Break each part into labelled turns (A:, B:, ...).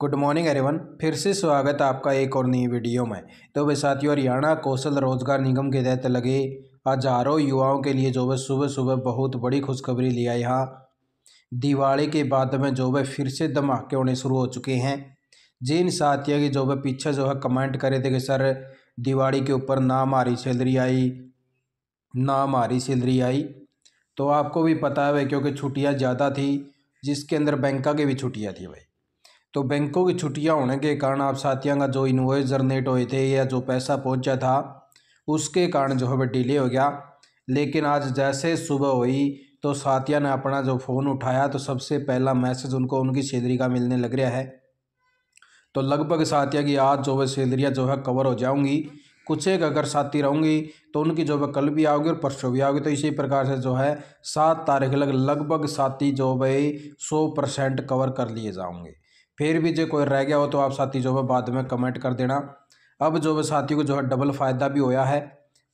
A: Good morning everyone फिर से स्वागत है आपका एक और नई वीडियो में तो वे साथियों हरियाणा कौशल रोजगार निगम के तहत लगे हजारों युवाओं के लिए जो है सुबह सुबह बहुत बड़ी खुशखबरी लिया यहाँ दिवाली के बाद में जो वे फिर से धमाके होने शुरू हो चुके हैं जिन साथियों की जो वे पीछे जो है कमेंट करे थे कि सर दिवाली के ऊपर ना हमारी सैलरी आई ना हमारी सैलरी आई तो आपको भी पता है क्योंकि छुट्टियाँ ज़्यादा थी जिसके अंदर बैंका की भी छुट्टियाँ थी भाई तो बैंकों की छुट्टियां होने के कारण आप साथियों का जो इन्वॉइस जनरेट हुए थे या जो पैसा पहुंचा था उसके कारण जो है वह डिले हो गया लेकिन आज जैसे सुबह हुई तो साथिया ने अपना जो फ़ोन उठाया तो सबसे पहला मैसेज उनको उनकी सैलरी का मिलने लग रहा है तो लगभग साथिया की आज जो है सैलरियाँ जो है कवर हो जाऊंगी कुछ एक अगर साथी रहूँगी तो उनकी जो है कल भी आओगी और परसों भी आओगी तो इसी प्रकार से जो है सात तारीख लग लगभग साथी जो है सौ परसेंट कवर कर लिए जाऊँगे फिर भी जो कोई रह गया हो तो आप साथी जो है बाद में कमेंट कर देना अब जो है साथियों को जो है डबल फ़ायदा भी होया है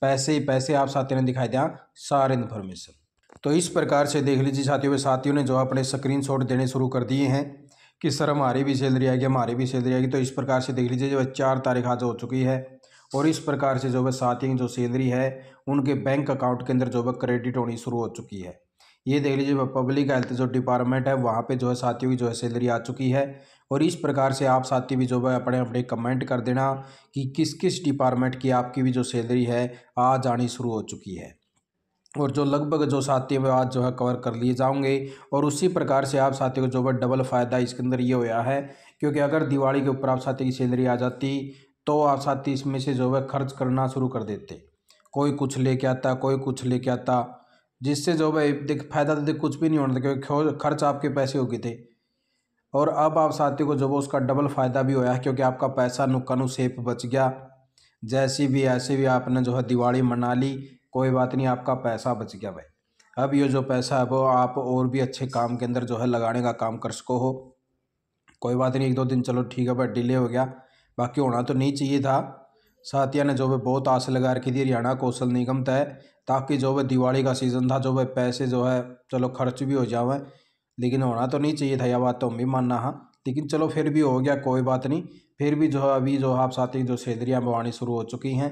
A: पैसे ही पैसे आप साथियों ने दिखाई दिया सारे इन्फॉर्मेशन तो इस प्रकार से देख लीजिए साथियों साथियों ने जो अपने स्क्रीन शॉट देने शुरू कर दिए हैं कि सर हमारी भी सैलरी आएगी हमारी भी सैलरी आएगी तो इस प्रकार से देख लीजिए जो चार तारीख आज हो चुकी है और इस प्रकार से जो है साथियों की जो सैलरी है उनके बैंक अकाउंट के अंदर जो है क्रेडिट होनी शुरू हो चुकी है ये देख लीजिए पब्लिक हेल्थ जो डिपार्टमेंट है वहाँ पे जो है साथियों की जो है सैलरी आ चुकी है और इस प्रकार से आप साथी भी जो है अपने अपने कमेंट कर देना कि किस किस डिपार्टमेंट की आपकी भी जो सैलरी है आज आनी शुरू हो चुकी है और जो लगभग जो साथी वो आज जो है कवर कर लिए जाओगे और उसी प्रकार से आप साथियों को जो है डबल फ़ायदा इसके अंदर ये होया है क्योंकि अगर दिवाली के ऊपर आप साथी की सैलरी आ जाती तो आप साथी इसमें से जो है खर्च करना शुरू कर देते कोई कुछ लेके आता कोई कुछ लेके आता जिससे जो है देख फायदा तो देख कुछ भी नहीं होना था क्योंकि खर्च आपके पैसे हो गए थे और अब आप साथी को जब उसका डबल फ़ायदा भी होया है क्योंकि आपका पैसा नुक्कानु सेफ बच गया जैसी भी ऐसे भी आपने जो है दिवाली मना ली कोई बात नहीं आपका पैसा बच गया भाई अब ये जो पैसा है वो आप और भी अच्छे काम के अंदर जो है लगाने का काम कर सको हो कोई बात नहीं एक दो दिन चलो ठीक है भाई डिले हो गया बाकी होना तो नहीं चाहिए था साथिया ने जो भी बहुत आस लगा रखी थी हरियाणा कौशल निगम तय ताकि जो भी दिवाली का सीज़न था जो है पैसे जो है चलो खर्च भी हो जाए लेकिन होना तो नहीं चाहिए था यह बात तो हम भी मानना है हाँ। लेकिन चलो फिर भी हो गया कोई बात नहीं फिर भी जो है अभी जो आप साथी जो सैलरियाँ बवानी शुरू हो चुकी हैं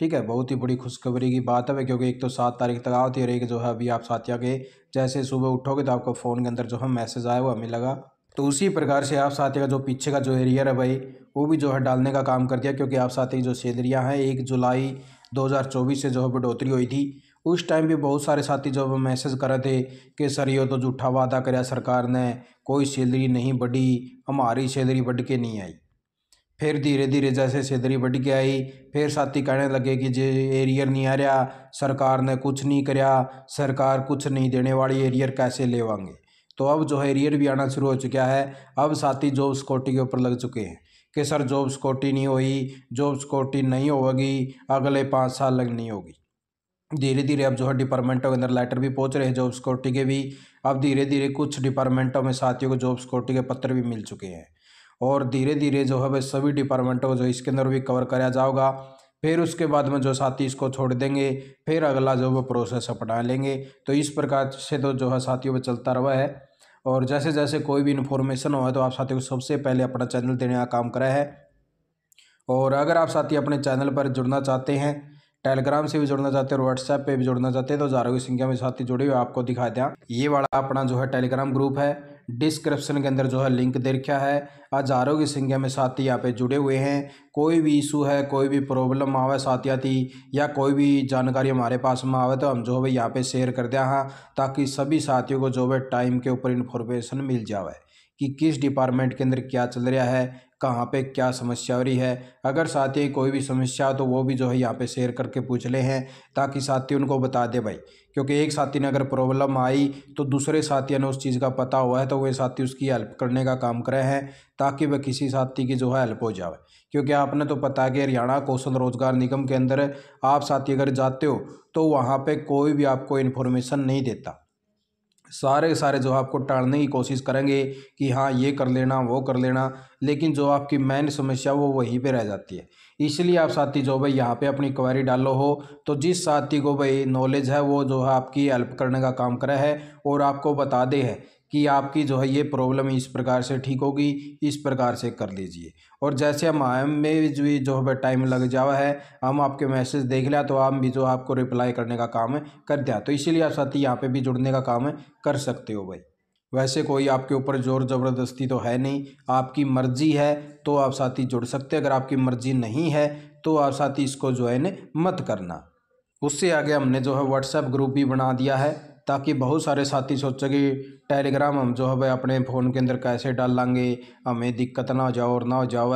A: ठीक है बहुत ही बड़ी खुशखबरी की बात है क्योंकि एक तो सात तारीख तक आती रही कि जो है अभी आप साथिया के जैसे सुबह उठोगे तो आपको फ़ोन के अंदर जो है मैसेज आया वो हमें लगा तो उसी प्रकार से आप साथी का जो पीछे का जो एरियर है भाई वो भी जो है डालने का काम कर दिया क्योंकि आप साथी जो सैलरियाँ हैं एक जुलाई दो से जो है बढ़ोतरी हुई थी उस टाइम भी बहुत सारे साथी जब मैसेज कर रहे थे कि सर ये तो झूठा वादा कर सरकार ने कोई सैलरी नहीं बढ़ी हमारी सैलरी बढ़ के नहीं आई फिर धीरे धीरे जैसे सैलरी बढ़ के आई फिर साथी कहने लगे कि जे एरियर नहीं आ रहा सरकार ने कुछ नहीं कराया सरकार कुछ नहीं देने वाली एरियर कैसे लेवांगे तो अब जो है एरियर भी आना शुरू हो चुका है अब साथी जॉब सिक्योरिटी के ऊपर लग चुके हैं कि सर जॉब सिक्योरिटी नहीं हुई जॉब सिक्योरिटी नहीं होगी अगले पाँच साल लग नहीं होगी धीरे धीरे अब जो है डिपार्टमेंटों के अंदर लेटर भी पहुंच रहे हैं जॉब सिक्योरिटी के भी अब धीरे धीरे कुछ डिपार्टमेंटों में साथियों को जॉब सिक्योरिटी के पत्र भी मिल चुके हैं और धीरे धीरे जो है वह सभी डिपार्टमेंटों को जो इसके अंदर भी कवर कराया जाओगा फिर उसके बाद में जो साथी इसको छोड़ देंगे फिर अगला जो वो प्रोसेस अपना लेंगे तो इस प्रकार से तो जो है साथियों पर चलता रहा है और जैसे जैसे कोई भी इन्फॉर्मेशन हो तो आप साथियों को सबसे पहले अपना चैनल देने का काम करा है और अगर आप साथी अपने चैनल पर जुड़ना चाहते हैं टेलीग्राम से भी जुड़ना चाहते हैं और व्हाट्सएप पे भी जुड़ना चाहते हैं तो हज़ारों की संख्या में साथी जुड़े हुए आपको दिखा दें ये वाला अपना जो है टेलीग्राम ग्रुप है डिस्क्रिप्शन के अंदर जो है लिंक दे रखा है हज़ारों की संख्या में साथी यहाँ पे जुड़े हुए हैं कोई भी इशू है कोई भी प्रॉब्लम आवे साथियाती या कोई भी जानकारी हमारे पास में आवे तो हम जो है यहाँ पे शेयर कर दिया हाँ ताकि सभी साथियों को जो है टाइम के ऊपर इन्फॉर्मेशन मिल जाए कि किस डिपार्टमेंट के अंदर क्या चल रहा है कहाँ पे क्या समस्या हो रही है अगर साथी कोई भी समस्या तो वो भी जो है यहाँ पे शेयर करके पूछ ले हैं ताकि साथी उनको बता दे भाई क्योंकि एक साथी ने अगर प्रॉब्लम आई तो दूसरे साथी ने उस चीज़ का पता हुआ है तो वे साथी उसकी हेल्प करने का काम करे हैं ताकि वह किसी साथी की जो है हेल्प हो जाए क्योंकि आपने तो पता है कि हरियाणा कौशल रोजगार निगम के अंदर आप साथी अगर जाते हो तो वहाँ पर कोई भी आपको इन्फॉर्मेशन नहीं देता सारे सारे जो आपको टालने की कोशिश करेंगे कि हाँ ये कर लेना वो कर लेना लेकिन जो आपकी मेन समस्या वो वहीं पे रह जाती है इसलिए आप साथी जो भाई यहाँ पे अपनी क्वारी डालो हो तो जिस साथी को भाई नॉलेज है वो जो है आपकी हेल्प करने का काम करे है और आपको बता दे है कि आपकी जो है ये प्रॉब्लम इस प्रकार से ठीक होगी इस प्रकार से कर लीजिए और जैसे हम हम में जो जो है टाइम लग जावा है हम आपके मैसेज देख लिया तो हम भी जो आपको रिप्लाई करने का काम है कर दिया तो इसीलिए आप साथी यहाँ पे भी जुड़ने का काम है कर सकते हो भाई वैसे कोई आपके ऊपर ज़ोर ज़बरदस्ती तो है नहीं आपकी मर्ज़ी है तो आप साथी जुड़ सकते अगर आपकी मर्ज़ी नहीं है तो आप साथी इसको जो है मत करना उससे आगे हमने जो है व्हाट्सएप ग्रुप भी बना दिया है ताकि बहुत सारे साथी सोचे कि टेलीग्राम हम जो है अपने फ़ोन के अंदर कैसे डाल लेंगे हमें दिक्कत ना हो जाओ और ना हो जाओ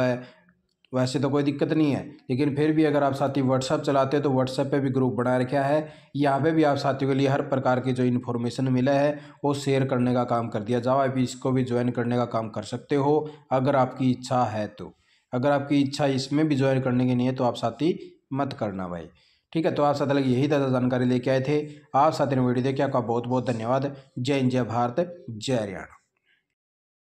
A: वैसे तो कोई दिक्कत नहीं है लेकिन फिर भी अगर आप साथी व्हाट्सअप चलाते हैं तो व्हाट्सएप पे भी ग्रुप बनाए रखा है यहाँ पे भी आप साथियों के लिए हर प्रकार की जो इन्फॉर्मेशन मिला है वो शेयर करने का काम कर दिया जाओ आप इसको भी ज्वाइन करने का काम कर सकते हो अगर आपकी इच्छा है तो अगर आपकी इच्छा इसमें भी ज्वाइन करने की नहीं है तो आप साथी मत करना भाई ठीक है तो आप साथ यही ज़्यादा जानकारी लेके आए थे आप साथ वीडियो देखिए आपका बहुत बहुत धन्यवाद जय हिंद जय भारत जय हरियाणा